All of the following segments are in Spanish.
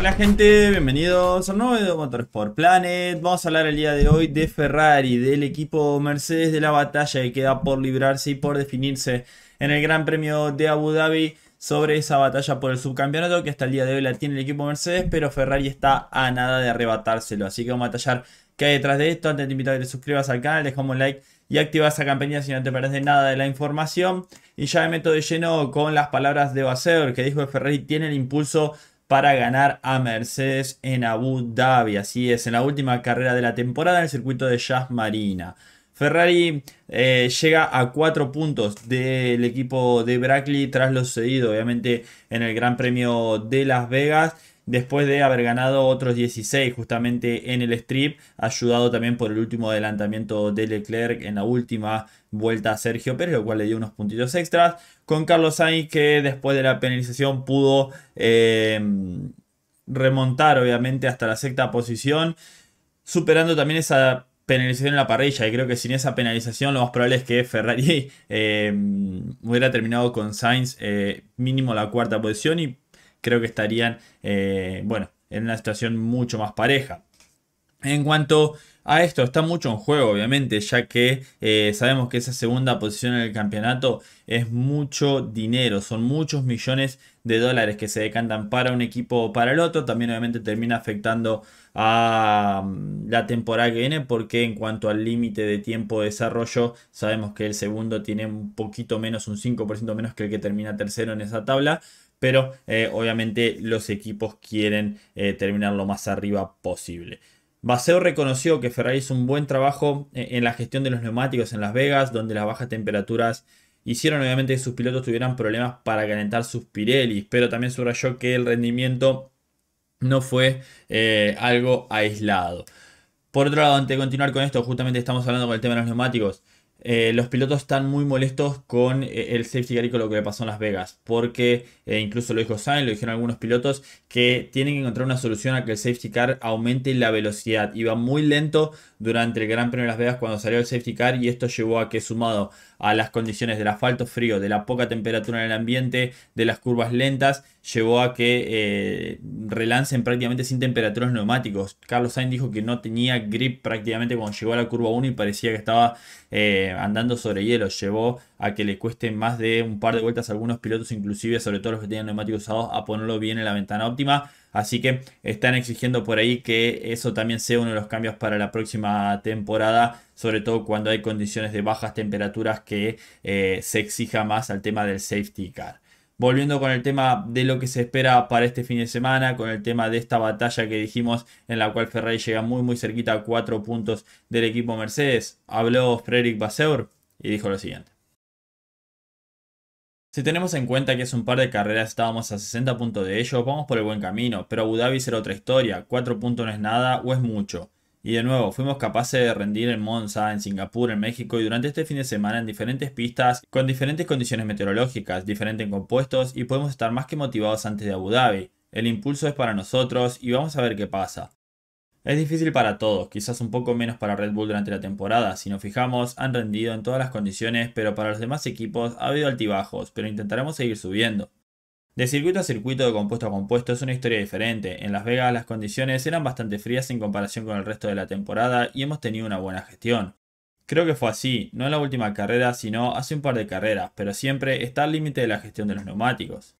Hola gente, bienvenidos a un nuevo Motorsport Planet. Vamos a hablar el día de hoy de Ferrari, del equipo Mercedes, de la batalla que queda por librarse y por definirse en el Gran Premio de Abu Dhabi sobre esa batalla por el subcampeonato que hasta el día de hoy la tiene el equipo Mercedes, pero Ferrari está a nada de arrebatárselo. Así que vamos a tallar qué hay detrás de esto. Antes te invito a que te suscribas al canal, dejamos un like y activa esa campanita si no te perdés nada de la información. Y ya me meto de lleno con las palabras de Bacer que dijo que Ferrari tiene el impulso para ganar a Mercedes en Abu Dhabi. Así es, en la última carrera de la temporada en el circuito de Jazz Marina. Ferrari eh, llega a cuatro puntos del equipo de Brackley tras lo sucedido, obviamente, en el Gran Premio de Las Vegas después de haber ganado otros 16 justamente en el strip, ayudado también por el último adelantamiento de Leclerc en la última vuelta a Sergio Pérez, lo cual le dio unos puntitos extras, con Carlos Sainz que después de la penalización pudo eh, remontar obviamente hasta la sexta posición, superando también esa penalización en la parrilla. Y creo que sin esa penalización lo más probable es que Ferrari eh, hubiera terminado con Sainz eh, mínimo la cuarta posición y creo que estarían, eh, bueno, en una situación mucho más pareja. En cuanto a esto, está mucho en juego, obviamente, ya que eh, sabemos que esa segunda posición en el campeonato es mucho dinero, son muchos millones de dólares que se decantan para un equipo o para el otro. También, obviamente, termina afectando a mm, la temporada que viene, porque en cuanto al límite de tiempo de desarrollo, sabemos que el segundo tiene un poquito menos, un 5% menos que el que termina tercero en esa tabla pero eh, obviamente los equipos quieren eh, terminar lo más arriba posible. Baseo reconoció que Ferrari hizo un buen trabajo eh, en la gestión de los neumáticos en Las Vegas, donde las bajas temperaturas hicieron obviamente que sus pilotos tuvieran problemas para calentar sus Pirelli. pero también subrayó que el rendimiento no fue algo aislado. Por otro lado, antes de continuar con esto, justamente estamos hablando con el tema de los neumáticos. Eh, los pilotos están muy molestos con eh, el safety car y con lo que le pasó en Las Vegas, porque eh, incluso lo dijo Sainz, lo dijeron algunos pilotos, que tienen que encontrar una solución a que el safety car aumente la velocidad. y va muy lento durante el Gran Premio de Las Vegas cuando salió el safety car y esto llevó a que sumado a las condiciones del asfalto frío, de la poca temperatura en el ambiente, de las curvas lentas, llevó a que eh, relancen prácticamente sin temperaturas neumáticos. Carlos Sainz dijo que no tenía grip prácticamente cuando llegó a la curva 1 y parecía que estaba eh, andando sobre hielo. Llevó a que le cueste más de un par de vueltas a algunos pilotos, inclusive, sobre todo los que tienen neumáticos usados, a ponerlo bien en la ventana óptima. Así que están exigiendo por ahí que eso también sea uno de los cambios para la próxima temporada, sobre todo cuando hay condiciones de bajas temperaturas que eh, se exija más al tema del safety car. Volviendo con el tema de lo que se espera para este fin de semana, con el tema de esta batalla que dijimos en la cual Ferrari llega muy muy cerquita a cuatro puntos del equipo Mercedes, habló Frederick Basseur y dijo lo siguiente. Si tenemos en cuenta que hace un par de carreras estábamos a 60 puntos de ellos, vamos por el buen camino, pero Abu Dhabi será otra historia, 4 puntos no es nada o es mucho. Y de nuevo, fuimos capaces de rendir en Monza, en Singapur, en México y durante este fin de semana en diferentes pistas, con diferentes condiciones meteorológicas, diferentes compuestos y podemos estar más que motivados antes de Abu Dhabi. El impulso es para nosotros y vamos a ver qué pasa. Es difícil para todos, quizás un poco menos para Red Bull durante la temporada. Si nos fijamos, han rendido en todas las condiciones, pero para los demás equipos ha habido altibajos, pero intentaremos seguir subiendo. De circuito a circuito, de compuesto a compuesto, es una historia diferente. En Las Vegas las condiciones eran bastante frías en comparación con el resto de la temporada y hemos tenido una buena gestión. Creo que fue así, no en la última carrera, sino hace un par de carreras, pero siempre está al límite de la gestión de los neumáticos.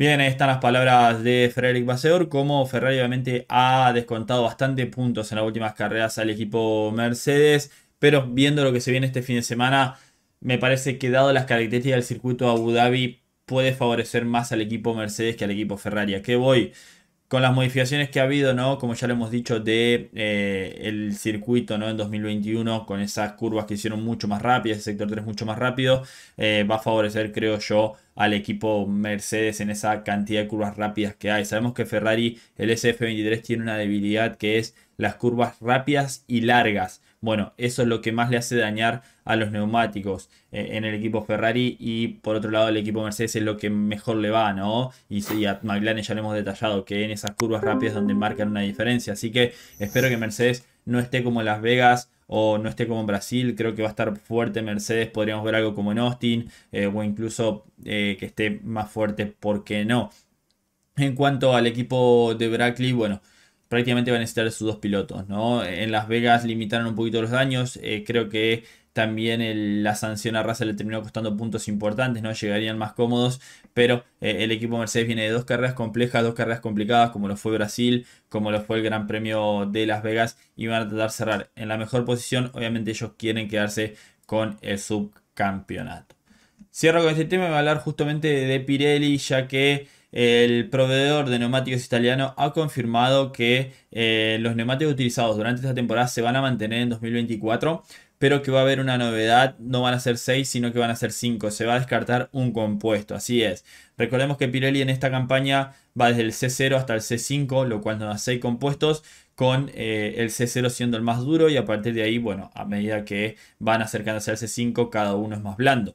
Bien, ahí están las palabras de Frederick Vasseur, como Ferrari obviamente ha descontado bastante puntos en las últimas carreras al equipo Mercedes, pero viendo lo que se viene este fin de semana, me parece que dado las características del circuito Abu Dhabi, puede favorecer más al equipo Mercedes que al equipo Ferrari. ¿A qué voy? con las modificaciones que ha habido, ¿no? Como ya lo hemos dicho, de eh, el circuito, ¿no? En 2021, con esas curvas que hicieron mucho más rápidas, el sector 3 mucho más rápido, eh, va a favorecer, creo yo, al equipo Mercedes en esa cantidad de curvas rápidas que hay. Sabemos que Ferrari, el SF23, tiene una debilidad que es las curvas rápidas y largas. Bueno, eso es lo que más le hace dañar a los neumáticos eh, en el equipo Ferrari y por otro lado el equipo Mercedes es lo que mejor le va, ¿no? Y, a McLaren ya lo hemos detallado, que en esas curvas rápidas donde marcan una diferencia. Así que espero que Mercedes no esté como en Las Vegas o no esté como en Brasil, creo que va a estar fuerte Mercedes, podríamos ver algo como en Austin eh, o incluso eh, que esté más fuerte, ¿por qué no? En cuanto al equipo de Brackley, bueno, prácticamente van a necesitar sus dos pilotos, ¿no? En Las Vegas limitaron un poquito los daños, eh, creo que también la sanción a Raza le terminó costando puntos importantes, ¿no? Llegarían más cómodos, pero eh, el equipo Mercedes viene de dos carreras complejas, dos carreras complicadas, como lo fue Brasil, como lo fue el Gran Premio de Las Vegas, y van a tratar de cerrar en la mejor posición. Obviamente ellos quieren quedarse con el subcampeonato. Cierro con este tema y voy a hablar justamente de Pirelli, ya que el proveedor de neumáticos italiano ha confirmado que eh, los neumáticos utilizados durante esta temporada se van a mantener en 2024, pero que va a haber una novedad, no van a ser 6, sino que van a ser 5, se va a descartar un compuesto, así es. Recordemos que Pirelli en esta campaña va desde el C0 hasta el C5, lo cual nos da 6 compuestos, con eh, el C0 siendo el más duro y a partir de ahí, bueno, a medida que van acercándose al C5, cada uno es más blando.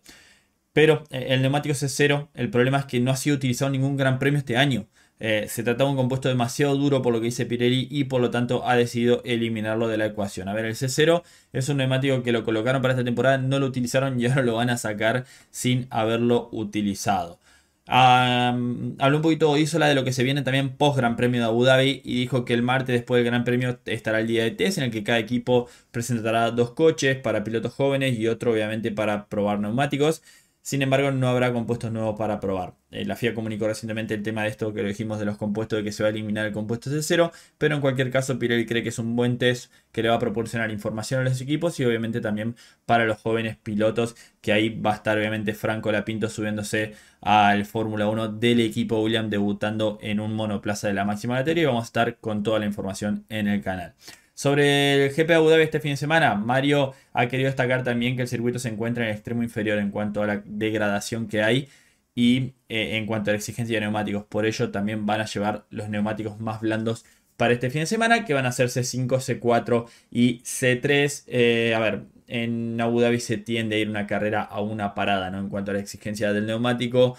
Pero eh, el neumático C0, el problema es que no ha sido utilizado en ningún gran premio este año. Eh, se trataba de un compuesto demasiado duro por lo que dice Pirelli y por lo tanto ha decidido eliminarlo de la ecuación. A ver, el C0 es un neumático que lo colocaron para esta temporada, no lo utilizaron y ahora lo van a sacar sin haberlo utilizado. habló un poquito Isola de lo que se viene también post Gran Premio de Abu Dhabi y dijo que el martes después del Gran Premio estará el día de test en el que cada equipo presentará dos coches para pilotos jóvenes y otro obviamente para probar neumáticos. Sin embargo, no habrá compuestos nuevos para probar. Eh, la FIA comunicó recientemente el tema de esto que lo dijimos de los compuestos, de que se va a eliminar el compuesto de cero, pero en cualquier caso Pirelli cree que es un buen test que le va a proporcionar información a los equipos y obviamente también para los jóvenes pilotos, que ahí va a estar obviamente Franco Lapinto subiéndose al Fórmula 1 del equipo William debutando en un monoplaza de la máxima batería y vamos a estar con toda la información en el canal. Sobre el GP de Abu Dhabi este fin de semana, Mario ha querido destacar también que el circuito se encuentra en el extremo inferior en cuanto a la degradación que hay y eh, en cuanto a la exigencia de neumáticos. Por ello también van a llevar los neumáticos más blandos para este fin de semana, que van a ser C5, C4 y C3. Eh, a ver, en Abu Dhabi se tiende a ir una carrera a una parada, ¿no? En cuanto a la exigencia del neumático.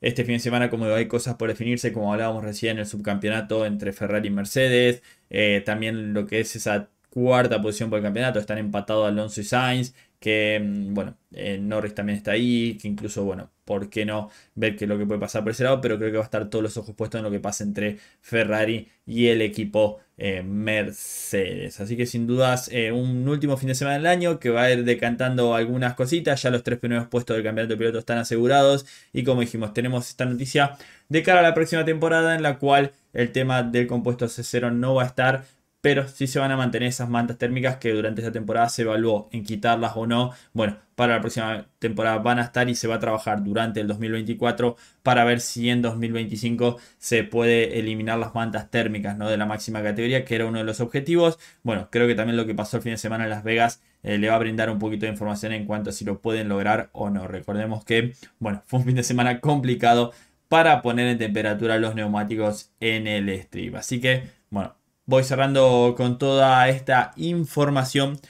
Este fin de semana, como hay cosas por definirse, como hablábamos recién, en el subcampeonato entre Ferrari y Mercedes, eh, también lo que es esa cuarta posición por el campeonato, están empatados Alonso y Sainz, que, mm, bueno, eh, Norris también está ahí, que incluso, bueno, ¿por qué no ver qué es lo que puede pasar por ese lado? Pero creo que va a estar todos los ojos puestos en lo que pasa entre Ferrari y el equipo eh, Mercedes. Así que sin dudas, eh, un último fin de semana del año que va a ir decantando algunas cositas. Ya los tres primeros puestos del campeonato de pilotos están asegurados. Y como dijimos, tenemos esta noticia de cara a la próxima temporada en la cual el tema del compuesto C0 no va a estar pero sí se van a mantener esas mantas térmicas que durante esta temporada se evaluó en quitarlas o no. Bueno, para la próxima temporada van a estar y se va a trabajar durante el 2024 para ver si en 2025 se puede eliminar las mantas térmicas ¿no? de la máxima categoría, que era uno de los objetivos. Bueno, creo que también lo que pasó el fin de semana en Las Vegas eh, le va a brindar un poquito de información en cuanto a si lo pueden lograr o no. Recordemos que, bueno, fue un fin de semana complicado para poner en temperatura los neumáticos en el strip. Así que, bueno, voy cerrando con toda esta información.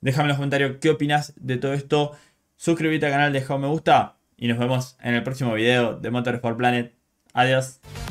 Déjame en los comentarios qué opinas de todo esto. Suscríbete al canal, deja un me gusta y nos vemos en el próximo video de for Planet. Adiós.